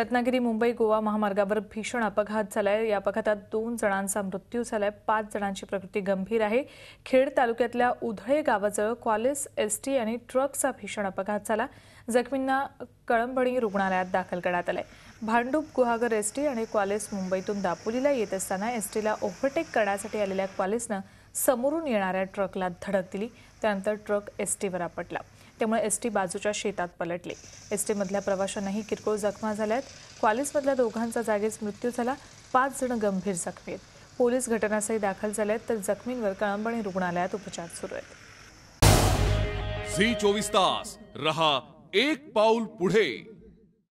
रत्नागिरी मुंबई गोवा महामार्गावर भीषण अपघात झालाय या अपघातात दोन जणांचा मृत्यू झालाय पाच जणांची प्रकृती गंभीर आहे खेड तालुक्यातल्या उधळे गावाजवळ कॉलेज एसटी आणि ट्रकचा भीषण अपघात झाला जखमींना कळंबणी रुग्णालयात दाखल करण्यात आलाय भांडूप गुहागर एस टी आणि क्वालेस मुंबईतून दापोलीला येत असताना एस टीला ओव्हरटेक करण्यासाठी आलेल्या क्वालेसनं समोरून येणाऱ्या ट्रकला धडक दिली त्यानंतर ट्रक एस टीवर आपटला त्यामुळे एस टी बाजूच्या शेतात पलटले एस टीमधल्या प्रवाशांनाही किरकोळ जखमा झाल्यात क्वालिसमधल्या दोघांचा जागीच मृत्यू झाला पाच जण गंभीर जखमी आहेत पोलीस घटनास्थळी दाखल झाले आहेत तर जखमींवर कळंबणी रुग्णालयात उपचार सुरू आहेत झी चोवीस तास रहा एक पाऊल पुढे